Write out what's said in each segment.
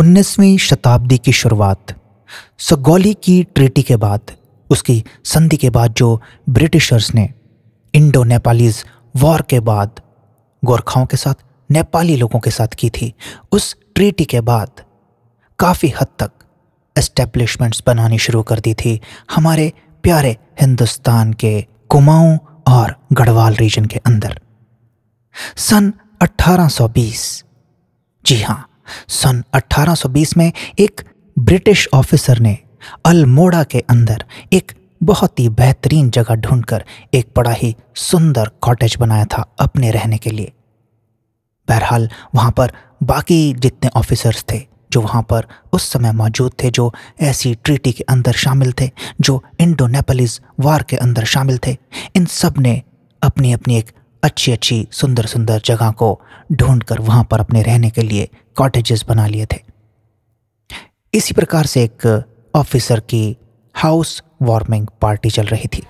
19वीं शताब्दी की शुरुआत सगौली की ट्रीटी के बाद उसकी संधि के बाद जो ब्रिटिशर्स ने इंडो नेपालीज वॉर के बाद गोरखाओं के साथ नेपाली लोगों के साथ की थी उस ट्रीटी के बाद काफ़ी हद तक एस्टेब्लिशमेंट्स बनानी शुरू कर दी थी हमारे प्यारे हिंदुस्तान के कुमाऊं और गढ़वाल रीजन के अंदर सन 1820 जी हाँ सन 1820 में एक ब्रिटिश ऑफिसर ने अल्मोड़ा के अंदर एक बहुत ही बेहतरीन जगह ढूंढकर एक बड़ा ही सुंदर कॉटेज बनाया था अपने रहने के लिए बहरहाल वहाँ पर बाकी जितने ऑफिसर्स थे जो वहाँ पर उस समय मौजूद थे जो ऐसी ट्रीटी के अंदर शामिल थे जो इंडो नेपलिस वार के अंदर शामिल थे इन सब ने अपनी अपनी एक अच्छी अच्छी सुंदर सुंदर जगह को ढूंढकर वहाँ पर अपने रहने के लिए कॉटेजेस बना लिए थे इसी प्रकार से एक ऑफिसर की हाउस वार्मिंग पार्टी चल रही थी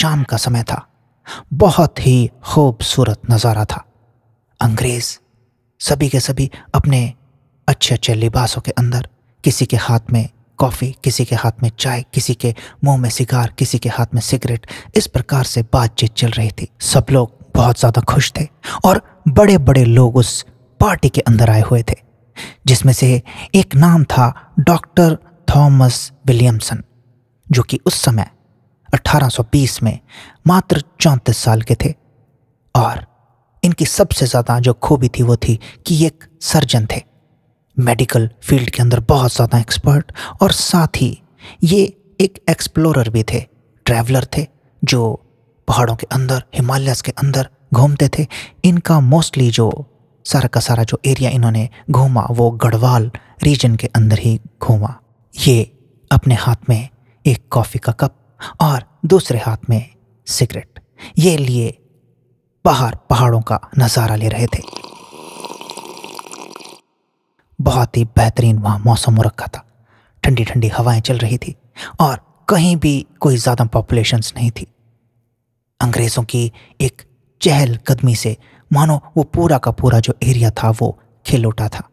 शाम का समय था बहुत ही खूबसूरत नज़ारा था अंग्रेज सभी के सभी अपने अच्छे अच्छे लिबासों के अंदर किसी के हाथ में कॉफ़ी किसी के हाथ में चाय किसी के मुंह में सिगार किसी के हाथ में सिगरेट इस प्रकार से बातचीत चल रही थी सब लोग बहुत ज़्यादा खुश थे और बड़े बड़े लोग उस पार्टी के अंदर आए हुए थे जिसमें से एक नाम था डॉक्टर थॉमस विलियमसन जो कि उस समय 1820 में मात्र चौंतीस साल के थे और इनकी सबसे ज़्यादा जो खूबी थी वो थी कि एक सर्जन थे मेडिकल फील्ड के अंदर बहुत ज़्यादा एक्सपर्ट और साथ ही ये एक एक्सप्लोरर भी थे ट्रैवलर थे जो पहाड़ों के अंदर हिमालयस के अंदर घूमते थे इनका मोस्टली जो सारा का सारा जो एरिया इन्होंने घूमा वो गढ़वाल रीजन के अंदर ही घूमा ये अपने हाथ में एक कॉफ़ी का कप और दूसरे हाथ में सिगरेट ये लिए बाहर पहाड़ों का नज़ारा ले रहे थे बहुत ही बेहतरीन वहाँ मौसम हो रखा था ठंडी ठंडी हवाएं चल रही थी और कहीं भी कोई ज़्यादा पॉपुलेशन नहीं थी अंग्रेज़ों की एक चहल कदमी से मानो वो पूरा का पूरा जो एरिया था वो खिल उठा था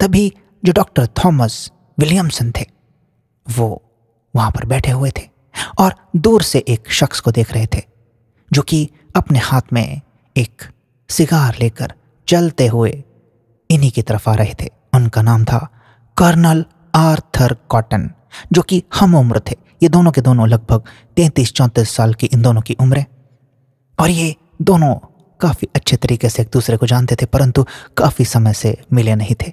तभी जो डॉक्टर थॉमस विलियमसन थे वो वहाँ पर बैठे हुए थे और दूर से एक शख्स को देख रहे थे जो कि अपने हाथ में एक सिगार लेकर चलते हुए इन्हीं की तरफ आ रहे थे उनका नाम था कर्नल आर्थर कॉटन जो कि हम उम्र थे ये दोनों के दोनों लगभग तैंतीस चौंतीस साल की इन दोनों की है और ये दोनों काफ़ी अच्छे तरीके से एक दूसरे को जानते थे परंतु काफ़ी समय से मिले नहीं थे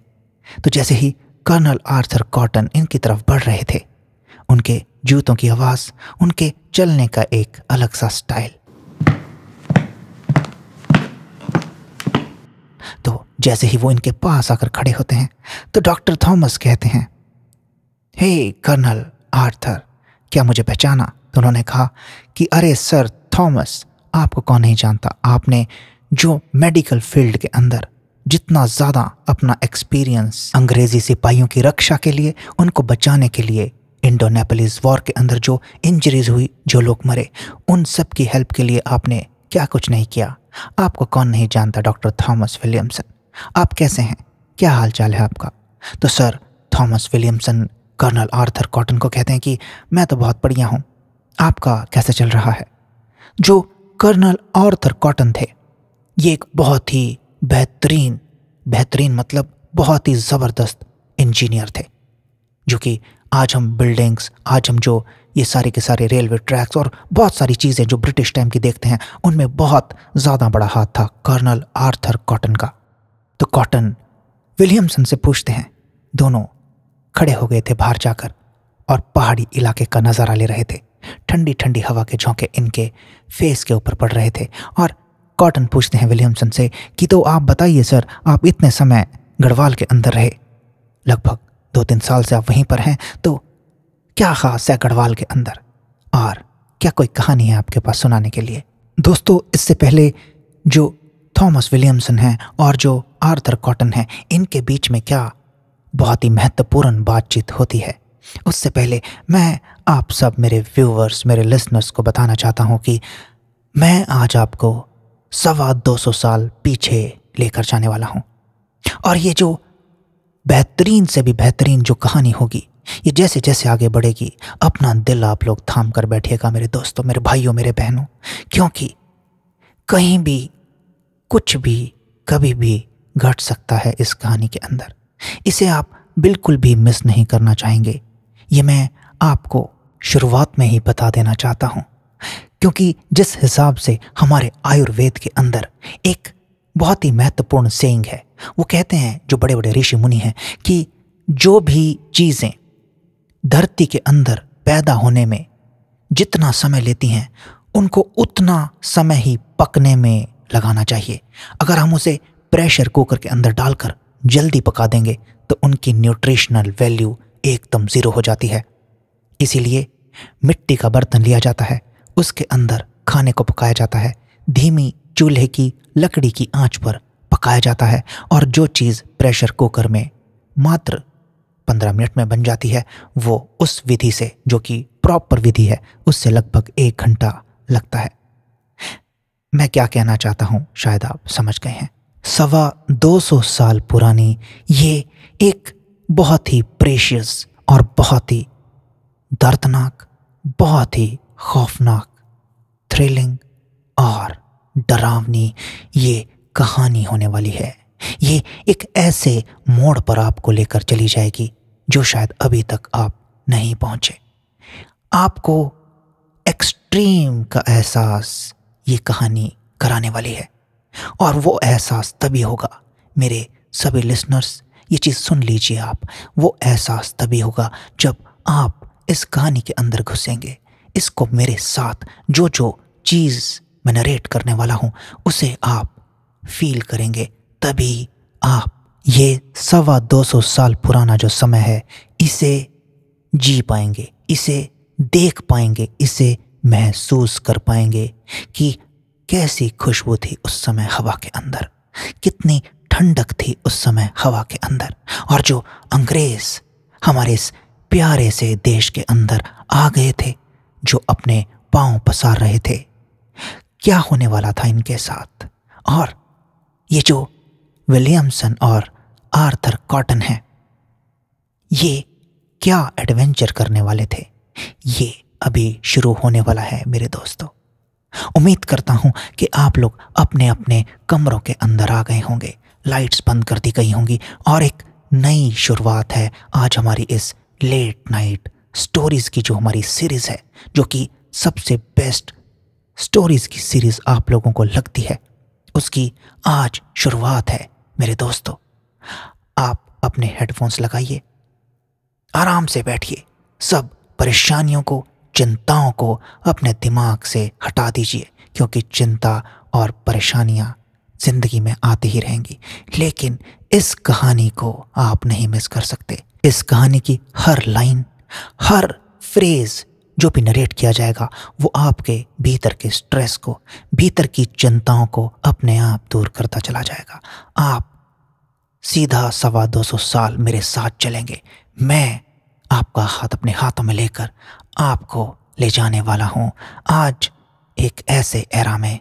तो जैसे ही कर्नल आर्थर कॉटन इनकी तरफ बढ़ रहे थे उनके जूतों की आवाज़ उनके चलने का एक अलग सा स्टाइल तो जैसे ही वो इनके पास आकर खड़े होते हैं तो डॉक्टर थॉमस कहते हैं हे कर्नल आर्थर क्या मुझे पहचाना तो उन्होंने कहा कि अरे सर थॉमस आपको कौन नहीं जानता आपने जो मेडिकल फील्ड के अंदर जितना ज़्यादा अपना एक्सपीरियंस अंग्रेज़ी सिपाहियों की रक्षा के लिए उनको बचाने के लिए इंडो नेपलिस वॉर के अंदर जो इंजरीज हुई जो लोग मरे उन सब की हेल्प के लिए आपने क्या कुछ नहीं किया आपको कौन नहीं जानता डॉक्टर थॉमस विलियमसन आप कैसे हैं क्या हाल चाल है आपका तो sir Thomas Williamson colonel Arthur Cotton को कहते हैं कि मैं तो बहुत बढ़िया हूँ आपका कैसे चल रहा है जो कर्नल आर्थर कॉटन थे ये एक बहुत ही बेहतरीन बेहतरीन मतलब बहुत ही ज़बरदस्त इंजीनियर थे जो कि आज हम बिल्डिंग्स आज हम जो ये सारे के सारे रेलवे ट्रैक्स और बहुत सारी चीज़ें जो ब्रिटिश टाइम की देखते हैं उनमें बहुत ज़्यादा बड़ा हाथ था कर्नल आर्थर कॉटन का तो कॉटन विलियमसन से पूछते हैं दोनों खड़े हो गए थे बाहर जाकर और पहाड़ी इलाके का नज़ारा ले रहे थे ठंडी ठंडी हवा के झोंके इनके फेस के ऊपर पड़ रहे थे और कॉटन पूछते हैं विलियमसन से कि तो आप बताइए सर आप इतने समय गढ़वाल के अंदर रहे लगभग दो तीन साल से आप वहीं पर हैं तो क्या खास है गढ़वाल के अंदर और क्या कोई कहानी है आपके पास सुनाने के लिए दोस्तों इससे पहले जो थॉमस विलियमसन हैं और जो आर्थर कॉटन हैं इनके बीच में क्या बहुत ही महत्वपूर्ण बातचीत होती है उससे पहले मैं आप सब मेरे व्यूवर्स मेरे लिसनर्स को बताना चाहता हूँ कि मैं आज आपको सवा दो सौ साल पीछे लेकर जाने वाला हूँ और ये जो बेहतरीन से भी बेहतरीन जो कहानी होगी ये जैसे जैसे आगे बढ़ेगी अपना दिल आप लोग थाम कर बैठिएगा मेरे दोस्तों मेरे भाइयों मेरे बहनों क्योंकि कहीं भी कुछ भी कभी भी घट सकता है इस कहानी के अंदर इसे आप बिल्कुल भी मिस नहीं करना चाहेंगे ये मैं आपको शुरुआत में ही बता देना चाहता हूँ क्योंकि जिस हिसाब से हमारे आयुर्वेद के अंदर एक बहुत ही महत्वपूर्ण सेइंग है वो कहते हैं जो बड़े बड़े ऋषि मुनि हैं कि जो भी चीज़ें धरती के अंदर पैदा होने में जितना समय लेती हैं उनको उतना समय ही पकने में लगाना चाहिए अगर हम उसे प्रेशर कुकर के अंदर डालकर जल्दी पका देंगे तो उनकी न्यूट्रिशनल वैल्यू एकदम ज़ीरो हो जाती है इसीलिए मिट्टी का बर्तन लिया जाता है उसके अंदर खाने को पकाया जाता है धीमी चूल्हे की लकड़ी की आंच पर पकाया जाता है और जो चीज़ प्रेशर कुकर में मात्र पंद्रह मिनट में बन जाती है वो उस विधि से जो कि प्रॉपर विधि है उससे लगभग एक घंटा लगता है मैं क्या कहना चाहता हूँ शायद आप समझ गए हैं सवा दो सौ साल पुरानी ये एक बहुत ही प्रेशियस और बहुत ही दर्दनाक बहुत ही खौफनाक थ्रिलिंग और डरावनी ये कहानी होने वाली है ये एक ऐसे मोड़ पर आपको लेकर चली जाएगी जो शायद अभी तक आप नहीं पहुंचे आपको एक्सट्रीम का एहसास ये कहानी कराने वाली है और वो एहसास तभी होगा मेरे सभी लिसनर्स ये चीज़ सुन लीजिए आप वो एहसास तभी होगा जब आप इस कहानी के अंदर घुसेंगे इसको मेरे साथ जो जो चीज़ मैं नरेट करने वाला हूँ उसे आप फील करेंगे तभी आप ये सवा दो सौ साल पुराना जो समय है इसे जी पाएंगे इसे देख पाएंगे इसे महसूस कर पाएंगे कि कैसी खुशबू थी उस समय हवा के अंदर कितनी ठंडक थी उस समय हवा के अंदर और जो अंग्रेज हमारे इस प्यारे से देश के अंदर आ गए थे जो अपने पांव पसार रहे थे क्या होने वाला था इनके साथ और ये जो विलियमसन और आर्थर कॉटन हैं ये क्या एडवेंचर करने वाले थे ये अभी शुरू होने वाला है मेरे दोस्तों उम्मीद करता हूँ कि आप लोग अपने अपने कमरों के अंदर आ गए होंगे लाइट्स बंद कर दी गई होंगी और एक नई शुरुआत है आज हमारी इस लेट नाइट स्टोरीज़ की जो हमारी सीरीज़ है जो कि सबसे बेस्ट स्टोरीज़ की सीरीज़ आप लोगों को लगती है उसकी आज शुरुआत है मेरे दोस्तों आप अपने हेडफोन्स लगाइए आराम से बैठिए सब परेशानियों को चिंताओं को अपने दिमाग से हटा दीजिए क्योंकि चिंता और परेशानियाँ जिंदगी में आती ही रहेंगी लेकिन इस कहानी को आप नहीं मिस कर सकते इस कहानी की हर लाइन हर फ्रेज जो भी नरेट किया जाएगा वो आपके भीतर के स्ट्रेस को भीतर की चिंताओं को अपने आप दूर करता चला जाएगा आप सीधा सवा दो सौ साल मेरे साथ चलेंगे मैं आपका हाथ अपने हाथों में लेकर आपको ले जाने वाला हूं आज एक ऐसे एरा में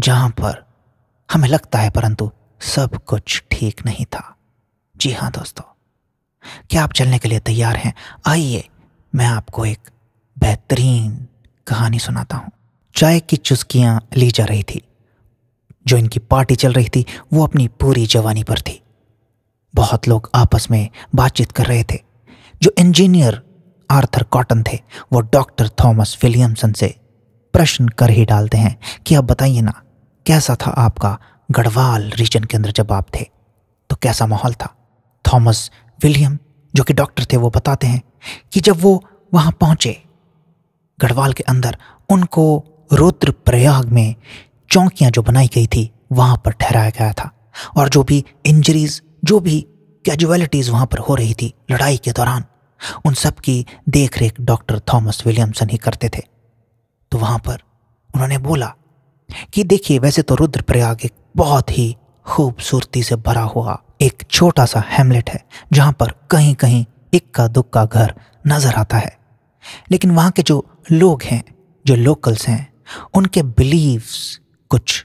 जहां पर हमें लगता है परंतु सब कुछ ठीक नहीं था जी हां दोस्तों क्या आप चलने के लिए तैयार हैं आइए मैं आपको एक बेहतरीन कहानी सुनाता हूं चाय की चुस्कियां ली जा रही थी जो इनकी पार्टी चल रही थी वो अपनी पूरी जवानी पर थी बहुत लोग आपस में बातचीत कर रहे थे जो इंजीनियर आर्थर कॉटन थे वो डॉक्टर थॉमस विलियमसन से प्रश्न कर ही डालते हैं कि आप बताइए ना कैसा था आपका गढ़वाल रीजन के अंदर जब आप थे तो कैसा माहौल था थॉमस विलियम जो कि डॉक्टर थे वो बताते हैं कि जब वो वहाँ पहुँचे गढ़वाल के अंदर उनको रुद्र प्रयाग में चौकियाँ जो बनाई गई थी वहाँ पर ठहराया गया था और जो भी इंजरीज जो भी कैजुअलिटीज़ वहाँ पर हो रही थी लड़ाई के दौरान उन सब की देख रेख डॉक्टर थॉमस विलियमसन ही करते थे तो वहां पर उन्होंने बोला कि देखिए वैसे तो रुद्रप्रयाग एक बहुत ही खूबसूरती से भरा हुआ एक छोटा सा हेमलेट है जहां पर कहीं कहीं इक्का दुक्का घर नज़र आता है लेकिन वहां के जो लोग हैं जो लोकल्स हैं उनके बिलीव्स कुछ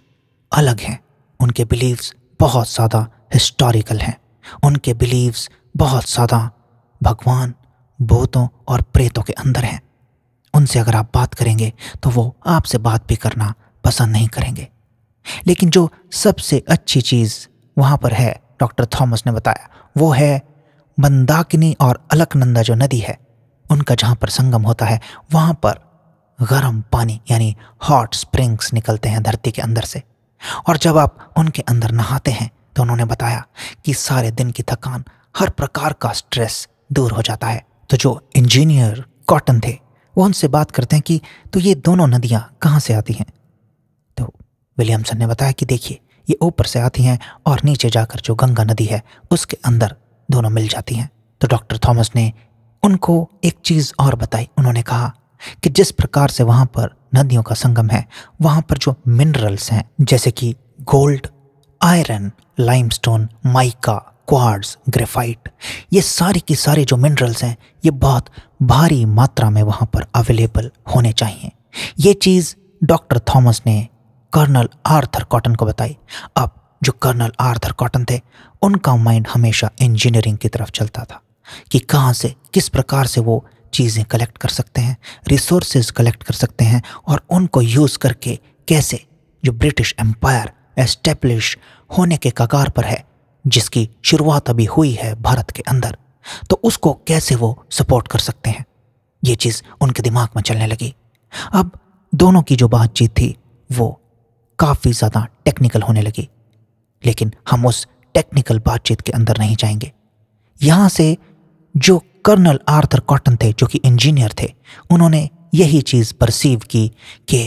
अलग हैं उनके बिलीव्स बहुत ज़्यादा हिस्टोरिकल हैं उनके बिलीव्स बहुत ज़्यादा भगवान भूतों और प्रेतों के अंदर हैं उनसे अगर आप बात करेंगे तो वो आपसे बात भी करना पसंद नहीं करेंगे लेकिन जो सबसे अच्छी चीज़ वहाँ पर है डॉक्टर थॉमस ने बताया वो है मंदाकिनी और अलकनंदा जो नदी है उनका जहाँ पर संगम होता है वहाँ पर गर्म पानी यानी हॉट स्प्रिंग्स निकलते हैं धरती के अंदर से और जब आप उनके अंदर नहाते हैं तो उन्होंने बताया कि सारे दिन की थकान हर प्रकार का स्ट्रेस दूर हो जाता है तो जो इंजीनियर कॉटन थे वो उनसे बात करते हैं कि तो ये दोनों नदियाँ कहाँ से आती हैं तो विलियमसन ने बताया कि देखिए ये ऊपर से आती हैं और नीचे जाकर जो गंगा नदी है उसके अंदर दोनों मिल जाती हैं तो डॉक्टर थॉमस ने उनको एक चीज़ और बताई उन्होंने कहा कि जिस प्रकार से वहाँ पर नदियों का संगम है वहाँ पर जो मिनरल्स हैं जैसे कि gold iron limestone mica quartz graphite ये सारे के सारे जो मिनरल्स हैं ये बहुत भारी मात्रा में वहाँ पर अवेलेबल होने चाहिए ये चीज़ डॉक्टर थॉमस ने कर्नल आर्थर कॉटन को बताई अब जो कर्नल आर्थर कॉटन थे उनका माइंड हमेशा इंजीनियरिंग की तरफ चलता था कि कहाँ से किस प्रकार से वो चीज़ें कलेक्ट कर सकते हैं रिसोर्सेज कलेक्ट कर सकते हैं और उनको यूज़ करके कैसे जो ब्रिटिश एम्पायर एस्टेब्लिश होने के कगार पर है जिसकी शुरुआत अभी हुई है भारत के अंदर तो उसको कैसे वो सपोर्ट कर सकते हैं ये चीज़ उनके दिमाग में चलने लगी अब दोनों की जो बातचीत थी वो काफ़ी ज़्यादा टेक्निकल होने लगी लेकिन हम उस टेक्निकल बातचीत के अंदर नहीं जाएंगे यहाँ से जो कर्नल आर्थर कॉटन थे जो कि इंजीनियर थे उन्होंने यही चीज़ परसीव की कि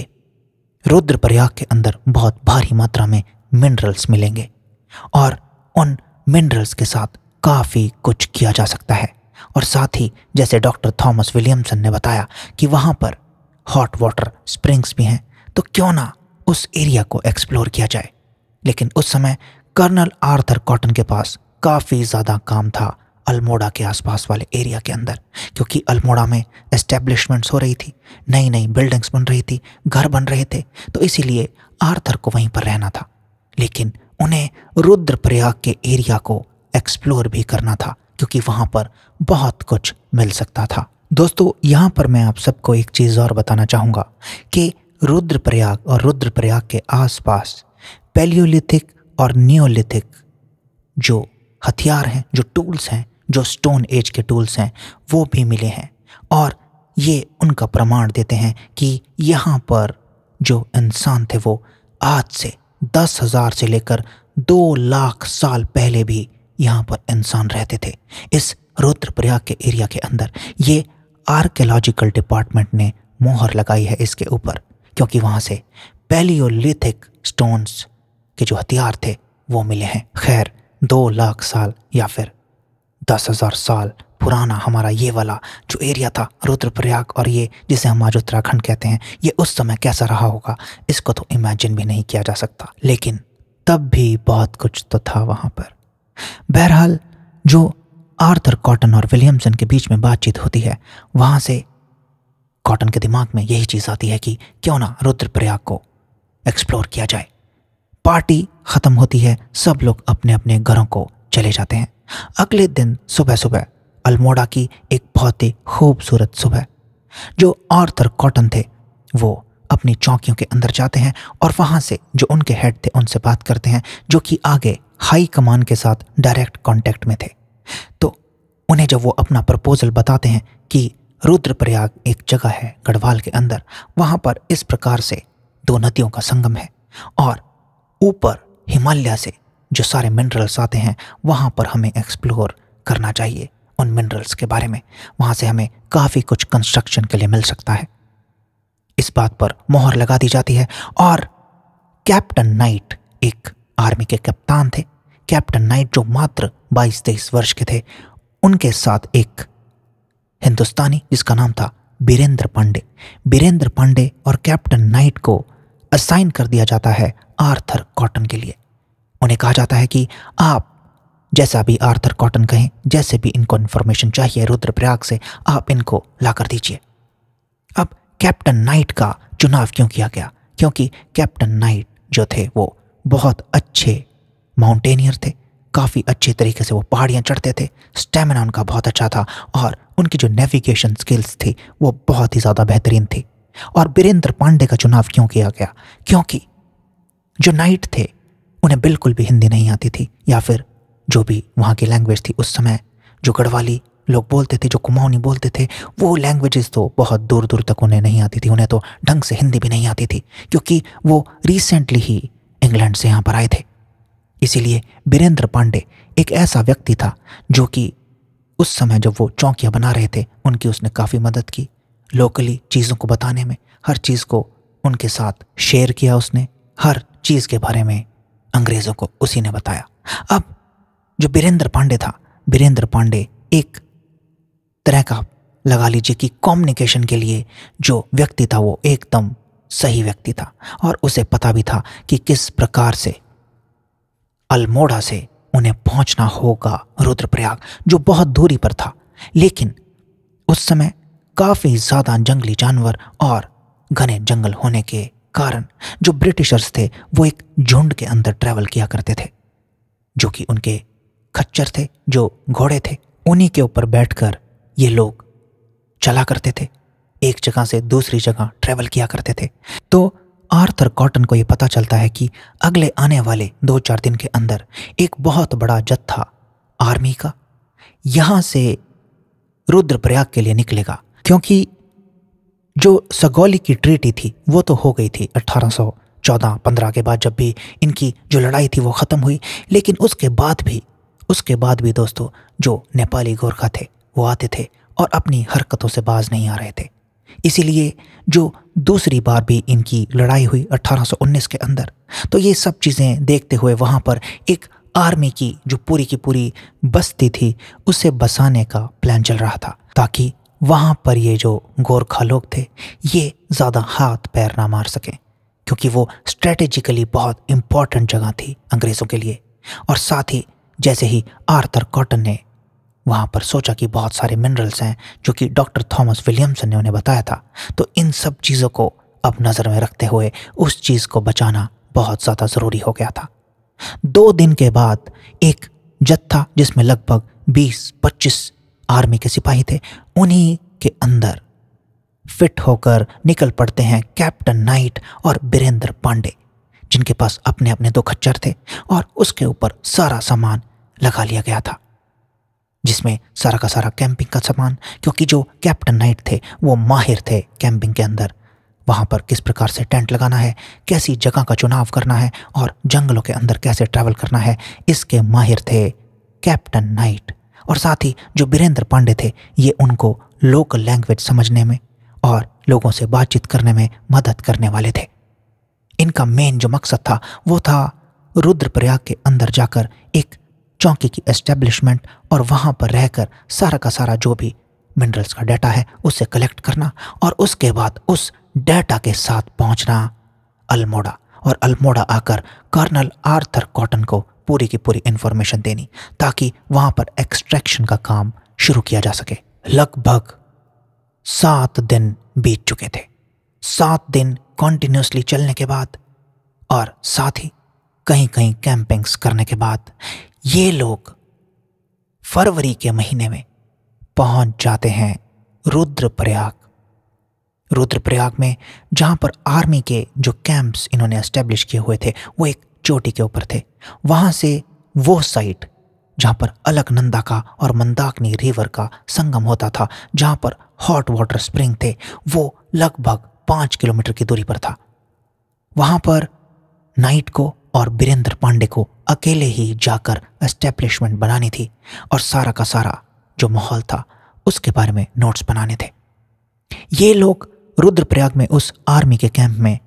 रुद्रप्रयाग के अंदर बहुत भारी मात्रा में मिनरल्स मिलेंगे और उन मिनरल्स के साथ काफ़ी कुछ किया जा सकता है और साथ ही जैसे डॉक्टर थॉमस विलियमसन ने बताया कि वहाँ पर हॉट वाटर स्प्रिंग्स भी हैं तो क्यों ना उस एरिया को एक्सप्लोर किया जाए लेकिन उस समय कर्नल आर्थर कॉटन के पास काफ़ी ज़्यादा काम था अल्मोड़ा के आसपास वाले एरिया के अंदर क्योंकि अल्मोड़ा में एस्टेब्लिशमेंट्स हो रही थी नई नई बिल्डिंग्स बन रही थी घर बन रहे थे तो इसीलिए आर्थर को वहीं पर रहना था लेकिन उन्हें रुद्रप्रयाग के एरिया को एक्सप्लोर भी करना था क्योंकि वहाँ पर बहुत कुछ मिल सकता था दोस्तों यहाँ पर मैं आप सबको एक चीज़ और बताना चाहूँगा कि रुद्रप्रयाग और रुद्रप्रयाग के आसपास पैलियोलिथिक और नियोलिथिक जो हथियार हैं जो टूल्स हैं जो स्टोन एज के टूल्स हैं वो भी मिले हैं और ये उनका प्रमाण देते हैं कि यहाँ पर जो इंसान थे वो आज से दस हजार से लेकर दो लाख साल पहले भी यहाँ पर इंसान रहते थे इस रुद्रप्रयाग के एरिया के अंदर ये आर्कियोलॉजिकल डिपार्टमेंट ने मोहर लगाई है इसके ऊपर क्योंकि वहाँ से पैलियोलिथिक स्टोन्स के जो हथियार थे वो मिले हैं खैर दो लाख साल या फिर दस हज़ार साल पुराना हमारा ये वाला जो एरिया था रुद्रप्रयाग और ये जिसे हम आज उत्तराखंड कहते हैं ये उस समय कैसा रहा होगा इसको तो इमेजिन भी नहीं किया जा सकता लेकिन तब भी बहुत कुछ तो था वहाँ पर बहरहाल जो आर्थर कॉटन और विलियमसन के बीच में बातचीत होती है वहाँ से कॉटन के दिमाग में यही चीज़ आती है कि क्यों ना रुद्रप्रयाग को एक्सप्लोर किया जाए पार्टी ख़त्म होती है सब लोग अपने अपने घरों को चले जाते हैं अगले दिन सुबह सुबह अल्मोड़ा की एक बहुत ही खूबसूरत सुबह जो आर्थर कॉटन थे वो अपनी चौकियों के अंदर जाते हैं और वहाँ से जो उनके हेड थे उनसे बात करते हैं जो कि आगे हाई कमान के साथ डायरेक्ट कांटेक्ट में थे तो उन्हें जब वो अपना प्रपोजल बताते हैं कि रुद्रप्रयाग एक जगह है गढ़वाल के अंदर वहाँ पर इस प्रकार से दो नदियों का संगम है और ऊपर हिमालय से जो सारे मिनरल्स आते हैं वहाँ पर हमें एक्सप्लोर करना चाहिए उन मिनरल्स के बारे में वहाँ से हमें काफ़ी कुछ कंस्ट्रक्शन के लिए मिल सकता है इस बात पर मोहर लगा दी जाती है और कैप्टन नाइट एक आर्मी के कप्तान थे कैप्टन नाइट जो मात्र 22 तेईस वर्ष के थे उनके साथ एक हिंदुस्तानी जिसका नाम था बीरेंद्र पांडे बीरेंद्र पांडे और कैप्टन नाइट को असाइन कर दिया जाता है आर्थर कॉटन के लिए उन्हें कहा जाता है कि आप जैसा भी आर्थर कॉटन कहें जैसे भी इनको इन्फॉर्मेशन चाहिए रुद्रप्रयाग से आप इनको ला कर दीजिए अब कैप्टन नाइट का चुनाव क्यों किया गया क्योंकि कैप्टन नाइट जो थे वो बहुत अच्छे माउंटेनियर थे काफ़ी अच्छे तरीके से वो पहाड़ियाँ चढ़ते थे स्टेमिना उनका बहुत अच्छा था और उनकी जो नेविगेशन स्किल्स थी वो बहुत ही ज़्यादा बेहतरीन थी और बीरेंद्र पांडे का चुनाव क्यों किया गया क्योंकि जो नाइट थे उन्हें बिल्कुल भी हिंदी नहीं आती थी या फिर जो भी वहाँ की लैंग्वेज थी उस समय जो गढ़वाली लोग बोलते थे जो कुमाऊनी बोलते थे वो लैंग्वेजेस तो बहुत दूर दूर तक उन्हें नहीं आती थी उन्हें तो ढंग से हिंदी भी नहीं आती थी क्योंकि वो रिसेंटली ही इंग्लैंड से यहाँ पर आए थे इसीलिए बीरेंद्र पांडे एक ऐसा व्यक्ति था जो कि उस समय जब वो चौकियाँ बना रहे थे उनकी उसने काफ़ी मदद की लोकली चीज़ों को बताने में हर चीज़ को उनके साथ शेयर किया उसने हर चीज़ के बारे में अंग्रेज़ों को उसी ने बताया अब जो बीरेंद्र पांडे था बीरेंद्र पांडे एक तरह का लगा लीजिए कि कम्युनिकेशन के लिए जो व्यक्ति था वो एकदम सही व्यक्ति था और उसे पता भी था कि किस प्रकार से अल्मोड़ा से उन्हें पहुंचना होगा रुद्रप्रयाग जो बहुत दूरी पर था लेकिन उस समय काफ़ी ज़्यादा जंगली जानवर और घने जंगल होने के कारण जो ब्रिटिशर्स थे वो एक झुंड के अंदर ट्रैवल किया करते थे जो कि उनके खच्चर थे जो घोड़े थे उन्हीं के ऊपर बैठकर ये लोग चला करते थे एक जगह से दूसरी जगह ट्रेवल किया करते थे तो आर्थर कॉटन को ये पता चलता है कि अगले आने वाले दो चार दिन के अंदर एक बहुत बड़ा जत्था आर्मी का यहाँ से रुद्रप्रयाग के लिए निकलेगा क्योंकि जो सगौली की ट्रीटी थी वो तो हो गई थी 1814-15 के बाद जब भी इनकी जो लड़ाई थी वो ख़त्म हुई लेकिन उसके बाद भी उसके बाद भी दोस्तों जो नेपाली गोरखा थे वो आते थे और अपनी हरकतों से बाज नहीं आ रहे थे इसीलिए जो दूसरी बार भी इनकी लड़ाई हुई 1819 के अंदर तो ये सब चीज़ें देखते हुए वहाँ पर एक आर्मी की जो पूरी की पूरी बस्ती थी उसे बसाने का प्लान चल रहा था ताकि वहाँ पर ये जो गोरखा लोग थे ये ज़्यादा हाथ पैर ना मार सकें क्योंकि वो स्ट्रेटेजिकली बहुत इम्पॉर्टेंट जगह थी अंग्रेज़ों के लिए और साथ ही जैसे ही आर्थर कॉटन ने वहाँ पर सोचा कि बहुत सारे मिनरल्स हैं जो कि डॉक्टर थॉमस विलियमसन ने उन्हें बताया था तो इन सब चीज़ों को अब नज़र में रखते हुए उस चीज़ को बचाना बहुत ज़्यादा ज़रूरी हो गया था दो दिन के बाद एक जत्था जिसमें लगभग 20-25 आर्मी के सिपाही थे उन्हीं के अंदर फिट होकर निकल पड़ते हैं कैप्टन नाइट और बीरेंद्र पांडे जिनके पास अपने अपने दो खच्चर थे और उसके ऊपर सारा सामान लगा लिया गया था जिसमें सारा का सारा कैंपिंग का सामान क्योंकि जो कैप्टन नाइट थे वो माहिर थे कैंपिंग के अंदर वहाँ पर किस प्रकार से टेंट लगाना है कैसी जगह का चुनाव करना है और जंगलों के अंदर कैसे ट्रैवल करना है इसके माहिर थे कैप्टन नाइट और साथ ही जो बीरेंद्र पांडे थे ये उनको लोकल लैंग्वेज समझने में और लोगों से बातचीत करने में मदद करने वाले थे इनका मेन जो मकसद था वो था रुद्रप्रयाग के अंदर जाकर एक चौकी की एस्टेब्लिशमेंट और वहाँ पर रहकर सारा का सारा जो भी मिनरल्स का डाटा है उसे कलेक्ट करना और उसके बाद उस डाटा के साथ पहुँचना अल्मोड़ा और अल्मोड़ा आकर कर्नल आर्थर कॉटन को पूरी की पूरी इन्फॉर्मेशन देनी ताकि वहाँ पर एक्सट्रैक्शन का काम शुरू किया जा सके लगभग सात दिन बीत चुके थे सात दिन कॉन्टिन्यूसली चलने के बाद और साथ ही कहीं कहीं कैंपिंग्स करने के बाद ये लोग फरवरी के महीने में पहुंच जाते हैं रुद्रप्रयाग रुद्रप्रयाग में जहां पर आर्मी के जो कैंप्स इन्होंने एस्टेब्लिश किए हुए थे वो एक चोटी के ऊपर थे वहां से वो साइट जहाँ पर अलकनंदा का और मंदाकिनी रिवर का संगम होता था जहाँ पर हॉट वाटर स्प्रिंग थे वो लगभग पाँच किलोमीटर की दूरी पर था वहां पर नाइट को और बीरेंद्र पांडे को अकेले ही जाकर एस्टेब्लिशमेंट बनानी थी और सारा का सारा जो माहौल था उसके बारे में नोट्स बनाने थे ये लोग रुद्रप्रयाग में उस आर्मी के कैंप में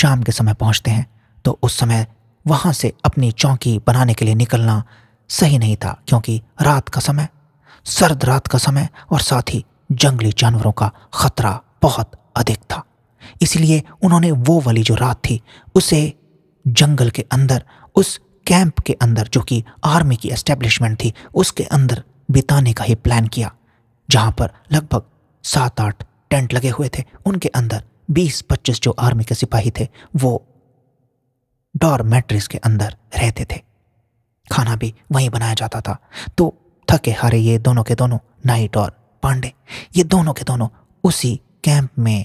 शाम के समय पहुंचते हैं तो उस समय वहां से अपनी चौकी बनाने के लिए निकलना सही नहीं था क्योंकि रात का समय सर्द रात का समय और साथ ही जंगली जानवरों का खतरा बहुत अधिक था इसलिए उन्होंने वो वाली जो रात थी उसे जंगल के अंदर उस कैंप के अंदर जो कि आर्मी की एस्टेब्लिशमेंट थी उसके अंदर बिताने का ही प्लान किया जहाँ पर लगभग सात आठ टेंट लगे हुए थे उनके अंदर बीस पच्चीस जो आर्मी के सिपाही थे वो डॉर्मेट्रीज के अंदर रहते थे खाना भी वहीं बनाया जाता था तो थके हारे ये दोनों के दोनों नाइट और पांडे ये दोनों के दोनों उसी कैंप में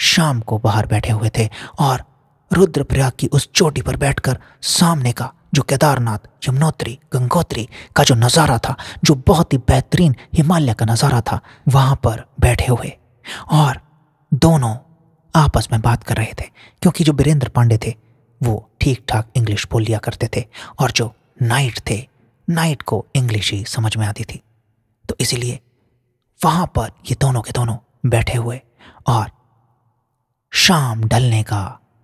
शाम को बाहर बैठे हुए थे और रुद्रप्रयाग की उस चोटी पर बैठकर सामने का जो केदारनाथ यमुनोत्री गंगोत्री का जो नज़ारा था जो बहुत ही बेहतरीन हिमालय का नज़ारा था वहाँ पर बैठे हुए और दोनों आपस में बात कर रहे थे क्योंकि जो बीरेंद्र पांडे थे वो ठीक ठाक इंग्लिश बोल लिया करते थे और जो नाइट थे नाइट को इंग्लिश ही समझ में आती थी तो इसीलिए वहाँ पर ये दोनों के दोनों बैठे हुए और शाम ढलने का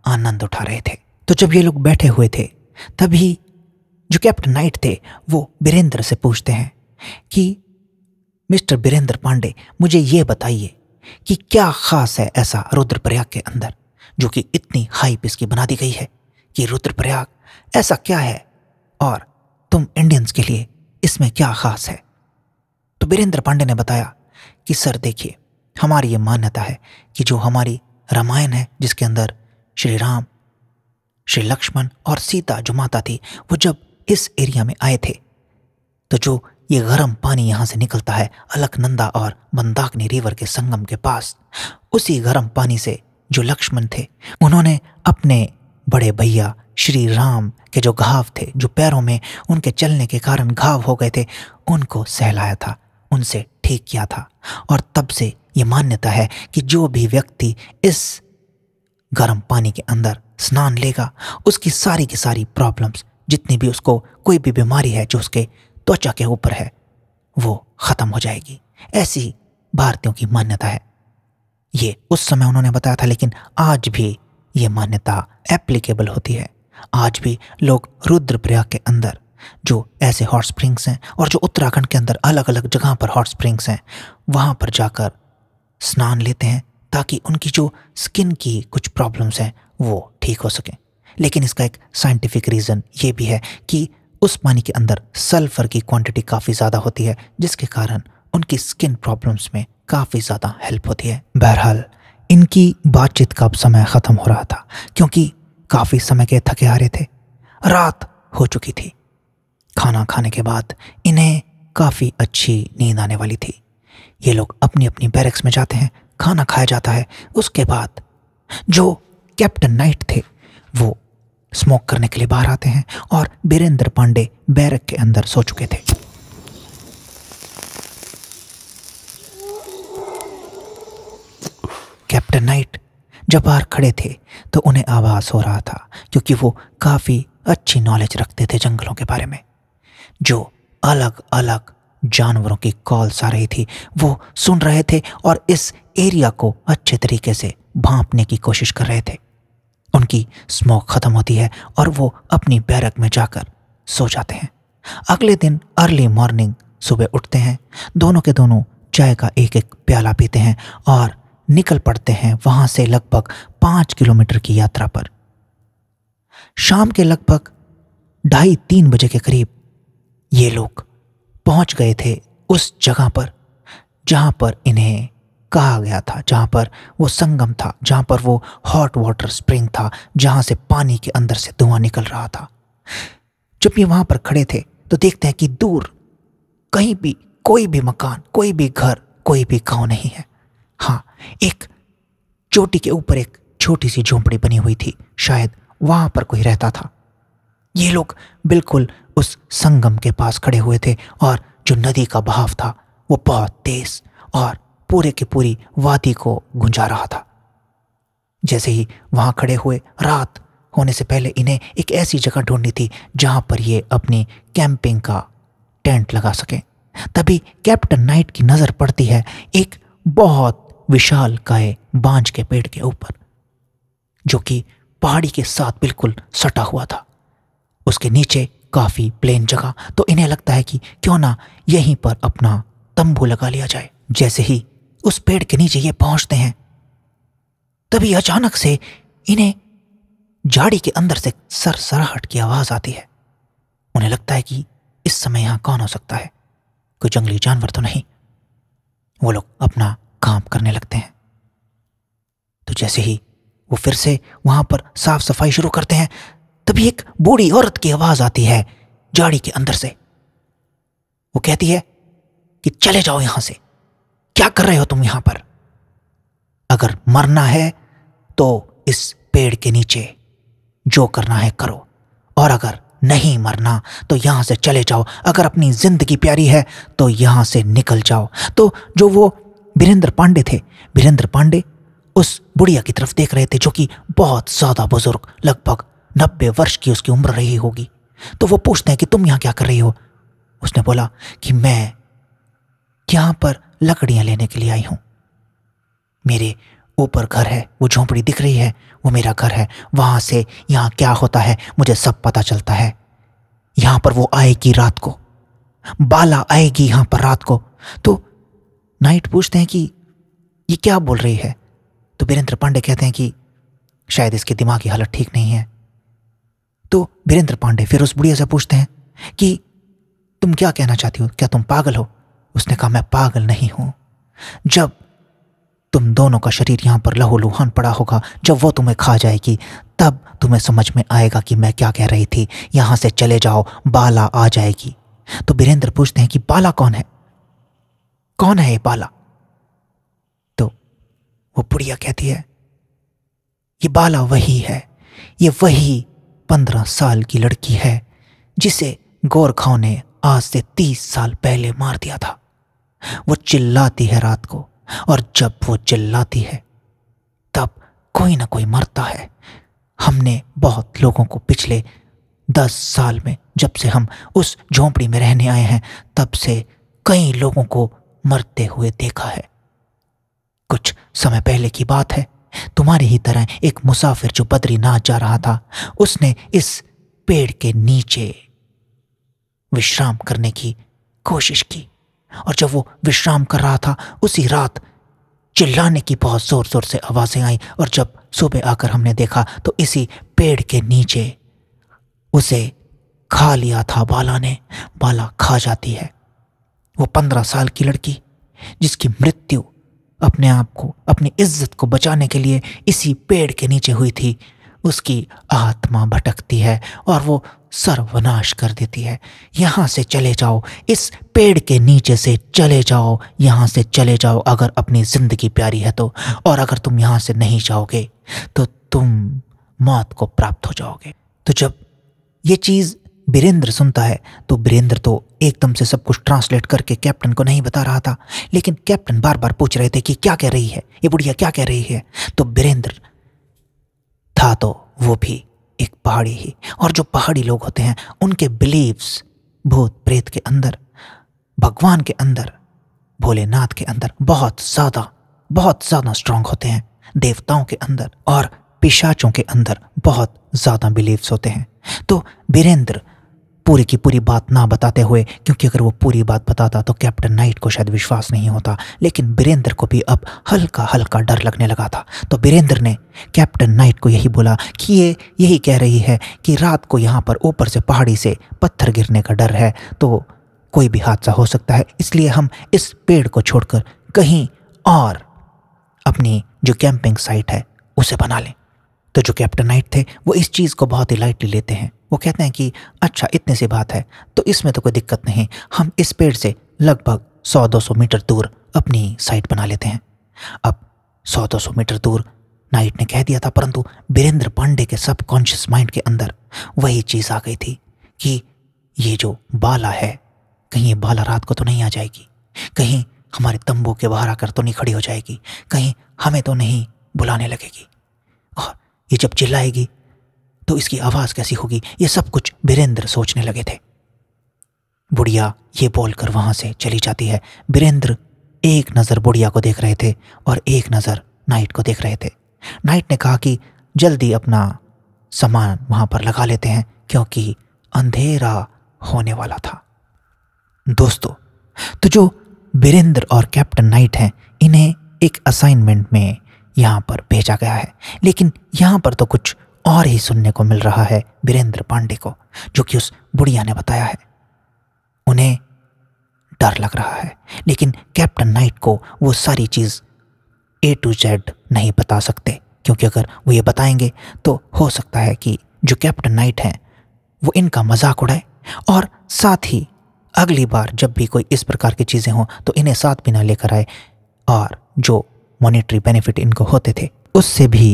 आनंद उठा रहे थे तो जब ये लोग बैठे हुए थे तभी जो कैप्टन नाइट थे वो बीरेंद्र से पूछते हैं कि मिस्टर बीरेंद्र पांडे मुझे ये बताइए कि क्या खास है ऐसा रुद्रप्रयाग के अंदर जो कि इतनी हाइप इसकी बना दी गई है कि रुद्रप्रयाग ऐसा क्या है और तुम इंडियंस के लिए इसमें क्या खास है तो बीरेंद्र पांडे ने बताया कि सर देखिए हमारी ये मान्यता है कि जो हमारी रामायण है जिसके अंदर श्री राम श्री लक्ष्मण और सीता जो माता थी वो जब इस एरिया में आए थे तो जो ये गर्म पानी यहाँ से निकलता है अलकनंदा और मंदाकिनी रिवर के संगम के पास उसी गर्म पानी से जो लक्ष्मण थे उन्होंने अपने बड़े भैया श्री राम के जो घाव थे जो पैरों में उनके चलने के कारण घाव हो गए थे उनको सहलाया था उनसे ठीक किया था और तब से ये मान्यता है कि जो भी व्यक्ति इस गर्म पानी के अंदर स्नान लेगा उसकी सारी की सारी प्रॉब्लम्स जितनी भी उसको कोई भी बीमारी है जो उसके त्वचा के ऊपर है वो ख़त्म हो जाएगी ऐसी भारतीयों की मान्यता है ये उस समय उन्होंने बताया था लेकिन आज भी ये मान्यता एप्लीकेबल होती है आज भी लोग रुद्रप्रयाग के अंदर जो ऐसे हॉट स्प्रिंग्स हैं और जो उत्तराखंड के अंदर अलग अलग जगह पर हॉट स्प्रिंग्स हैं वहाँ पर जाकर स्नान लेते हैं ताकि उनकी जो स्किन की कुछ प्रॉब्लम्स हैं वो ठीक हो सकें लेकिन इसका एक साइंटिफिक रीज़न ये भी है कि उस पानी के अंदर सल्फ़र की क्वांटिटी काफ़ी ज़्यादा होती है जिसके कारण उनकी स्किन प्रॉब्लम्स में काफ़ी ज़्यादा हेल्प होती है बहरहाल इनकी बातचीत का अब समय ख़त्म हो रहा था क्योंकि काफ़ी समय के थके हारे थे रात हो चुकी थी खाना खाने के बाद इन्हें काफ़ी अच्छी नींद आने वाली थी ये लोग अपनी अपनी बैरक्स में जाते हैं खाना खाया जाता है उसके बाद जो कैप्टन नाइट थे वो स्मोक करने के लिए बाहर आते हैं और बीरेंद्र पांडे बैरक के अंदर सो चुके थे कैप्टन नाइट जब बाहर खड़े थे तो उन्हें आवाज़ हो रहा था क्योंकि वो काफ़ी अच्छी नॉलेज रखते थे जंगलों के बारे में जो अलग अलग जानवरों की कॉल्स आ रही थी वो सुन रहे थे और इस एरिया को अच्छे तरीके से भांपने की कोशिश कर रहे थे उनकी स्मोक ख़त्म होती है और वो अपनी बैरक में जाकर सो जाते हैं अगले दिन अर्ली मॉर्निंग सुबह उठते हैं दोनों के दोनों चाय का एक एक प्याला पीते हैं और निकल पड़ते हैं वहां से लगभग पांच किलोमीटर की यात्रा पर शाम के लगभग ढाई तीन बजे के करीब ये लोग पहुंच गए थे उस जगह पर जहाँ पर इन्हें कहा गया था जहाँ पर वो संगम था जहाँ पर वो हॉट वाटर स्प्रिंग था जहाँ से पानी के अंदर से धुआं निकल रहा था जब ये वहाँ पर खड़े थे तो देखते हैं कि दूर कहीं भी कोई भी मकान कोई भी घर कोई भी गांव नहीं है हाँ एक चोटी के ऊपर एक छोटी सी झोंपड़ी बनी हुई थी शायद वहाँ पर कोई रहता था ये लोग बिल्कुल उस संगम के पास खड़े हुए थे और जो नदी का बहाव था वो बहुत तेज और पूरे की पूरी वादी को गुंजा रहा था जैसे ही वहाँ खड़े हुए रात होने से पहले इन्हें एक ऐसी जगह ढूंढनी थी जहाँ पर ये अपनी कैंपिंग का टेंट लगा सकें तभी कैप्टन नाइट की नज़र पड़ती है एक बहुत विशाल काय बांझ के पेड़ के ऊपर जो कि पहाड़ी के साथ बिल्कुल सटा हुआ था उसके नीचे काफ़ी प्लेन जगह तो इन्हें लगता है कि क्यों ना यहीं पर अपना तंबू लगा लिया जाए जैसे ही उस पेड़ के नीचे ये पहुंचते हैं तभी अचानक से इन्हें झाड़ी के अंदर से सर सराहट की आवाज़ आती है उन्हें लगता है कि इस समय यहां कौन हो सकता है कोई जंगली जानवर तो नहीं वो लोग अपना काम करने लगते हैं तो जैसे ही वो फिर से वहां पर साफ सफाई शुरू करते हैं तभी एक बूढ़ी औरत की आवाज आती है जाड़ी के अंदर से वो कहती है कि चले जाओ यहां से क्या कर रहे हो तुम यहां पर अगर मरना है तो इस पेड़ के नीचे जो करना है करो और अगर नहीं मरना तो यहां से चले जाओ अगर अपनी ज़िंदगी प्यारी है तो यहां से निकल जाओ तो जो वो वीरेंद्र पांडे थे वीरेंद्र पांडे उस बुढ़िया की तरफ देख रहे थे जो कि बहुत ज़्यादा बुजुर्ग लगभग नब्बे वर्ष की उसकी उम्र रही होगी तो वो पूछते हैं कि तुम यहां क्या कर रही हो उसने बोला कि मैं यहां पर लकड़ियां लेने के लिए आई हूं मेरे ऊपर घर है वो झोंपड़ी दिख रही है वो मेरा घर है वहां से यहां क्या होता है मुझे सब पता चलता है यहां पर वो आएगी रात को बाला आएगी यहां पर रात को तो नाइट पूछते हैं कि ये क्या बोल रही है तो वीरेंद्र पांडे कहते हैं कि शायद इसके दिमागी हालत ठीक नहीं है तो वीरेंद्र पांडे फिर उस बुढ़िया से पूछते हैं कि तुम क्या कहना चाहती हो क्या तुम पागल हो उसने कहा मैं पागल नहीं हूं जब तुम दोनों का शरीर यहां पर लहू लुहान पड़ा होगा जब वो तुम्हें खा जाएगी तब तुम्हें समझ में आएगा कि मैं क्या कह रही थी यहां से चले जाओ बाला आ जाएगी तो वीरेंद्र पूछते हैं कि बाला कौन है कौन है ये बाला तो वो बुढ़िया कहती है ये बाला वही है ये वही पंद्रह साल की लड़की है जिसे गोरखाओं ने आज से तीस साल पहले मार दिया था वो चिल्लाती है रात को और जब वो चिल्लाती है तब कोई ना कोई मरता है हमने बहुत लोगों को पिछले दस साल में जब से हम उस झोंपड़ी में रहने आए हैं तब से कई लोगों को मरते हुए देखा है कुछ समय पहले की बात है तुम्हारी ही तरह एक मुसाफिर जो बद्रीनाथ जा रहा था उसने इस पेड़ के नीचे विश्राम करने की कोशिश की और जब वो विश्राम कर रहा था उसी रात चिल्लाने की बहुत ज़ोर ज़ोर से आवाज़ें आई और जब सुबह आकर हमने देखा तो इसी पेड़ के नीचे उसे खा लिया था बाला ने बाला खा जाती है वो पंद्रह साल की लड़की जिसकी मृत्यु अपने आप को अपनी इज्जत को बचाने के लिए इसी पेड़ के नीचे हुई थी उसकी आत्मा भटकती है और वो सर्वनाश कर देती है यहाँ से चले जाओ इस पेड़ के नीचे से चले जाओ यहाँ से चले जाओ अगर अपनी ज़िंदगी प्यारी है तो और अगर तुम यहाँ से नहीं जाओगे तो तुम मौत को प्राप्त हो जाओगे तो जब ये चीज़ बीरेंद्र सुनता है तो बीरेंद्र तो एकदम से सब कुछ ट्रांसलेट करके कैप्टन को नहीं बता रहा था लेकिन कैप्टन बार बार पूछ रहे थे कि क्या कह रही है ये बुढ़िया क्या कह रही है तो बीरेंद्र था तो वो भी एक पहाड़ी ही और जो पहाड़ी लोग होते हैं उनके बिलीव्स भूत प्रेत के अंदर भगवान के अंदर भोलेनाथ के अंदर बहुत ज़्यादा बहुत ज़्यादा स्ट्रांग होते हैं देवताओं के अंदर और पिशाचों के अंदर बहुत ज़्यादा बिलीव्स होते हैं तो बीरेंद्र पूरी की पूरी बात ना बताते हुए क्योंकि अगर वो पूरी बात बताता तो कैप्टन नाइट को शायद विश्वास नहीं होता लेकिन बीरेंद्र को भी अब हल्का हल्का डर लगने लगा था तो बीरेंद्र ने कैप्टन नाइट को यही बोला कि ये यही कह रही है कि रात को यहाँ पर ऊपर से पहाड़ी से पत्थर गिरने का डर है तो कोई भी हादसा हो सकता है इसलिए हम इस पेड़ को छोड़कर कहीं और अपनी जो कैंपिंग साइट है उसे बना लें तो जो कैप्टन नाइट थे वो इस चीज़ को बहुत ही लाइटली लेते हैं वो कहते हैं कि अच्छा इतने सी बात है तो इसमें तो कोई दिक्कत नहीं हम इस पेड़ से लगभग 100-200 मीटर दूर अपनी साइट बना लेते हैं अब 100-200 मीटर दूर नाइट ने कह दिया था परंतु बीरेंद्र पांडे के सबकॉन्शियस माइंड के अंदर वही चीज़ आ गई थी कि ये जो बाला है कहीं ये बाला रात को तो नहीं आ जाएगी कहीं हमारे तंबू के बाहर आकर तो नहीं खड़ी हो जाएगी कहीं हमें तो नहीं बुलाने लगेगी और ये जब चिल्लाएगी तो इसकी आवाज़ कैसी होगी ये सब कुछ बीरेंद्र सोचने लगे थे बुढ़िया ये बोलकर वहाँ से चली जाती है बीरेंद्र एक नज़र बुढ़िया को देख रहे थे और एक नज़र नाइट को देख रहे थे नाइट ने कहा कि जल्दी अपना सामान वहाँ पर लगा लेते हैं क्योंकि अंधेरा होने वाला था दोस्तों तो जो बीरेंद्र और कैप्टन नाइट हैं इन्हें एक असाइनमेंट में यहाँ पर भेजा गया है लेकिन यहाँ पर तो कुछ और ही सुनने को मिल रहा है वीरेंद्र पांडे को जो कि उस बुढ़िया ने बताया है उन्हें डर लग रहा है लेकिन कैप्टन नाइट को वो सारी चीज़ ए टू जेड नहीं बता सकते क्योंकि अगर वो ये बताएंगे तो हो सकता है कि जो कैप्टन नाइट हैं वो इनका मजाक उड़ाए और साथ ही अगली बार जब भी कोई इस प्रकार की चीज़ें हों तो इन्हें साथ भी ना लेकर आए और जो मॉनेटरी बेनिफिट इनको होते थे उससे भी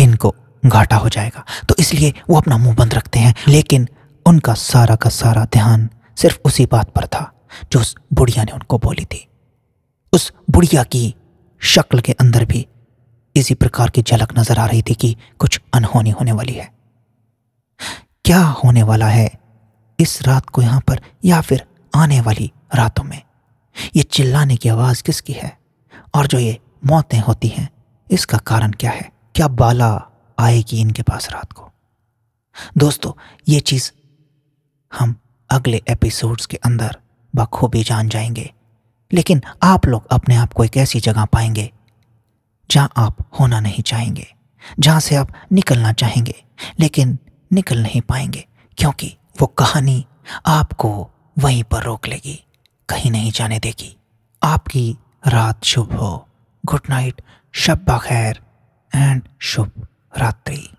इनको घाटा हो जाएगा तो इसलिए वो अपना मुंह बंद रखते हैं लेकिन उनका सारा का सारा ध्यान सिर्फ उसी बात पर था जो उस बुढ़िया ने उनको बोली थी उस बुढ़िया की शक्ल के अंदर भी इसी प्रकार की झलक नजर आ रही थी कि कुछ अनहोनी होने वाली है क्या होने वाला है इस रात को यहां पर या फिर आने वाली रातों में ये चिल्लाने की आवाज किसकी है और जो ये मौतें होती हैं इसका कारण क्या है क्या बाला आएगी इनके पास रात को दोस्तों ये चीज़ हम अगले एपिसोड्स के अंदर बखूबी जान जाएंगे लेकिन आप लोग अपने आप को एक ऐसी जगह पाएंगे जहां आप होना नहीं चाहेंगे जहां से आप निकलना चाहेंगे लेकिन निकल नहीं पाएंगे क्योंकि वो कहानी आपको वहीं पर रोक लेगी कहीं नहीं जाने देगी आपकी रात शुभ हो गुड नाइट शब्बा खैर एंड शुभ Hra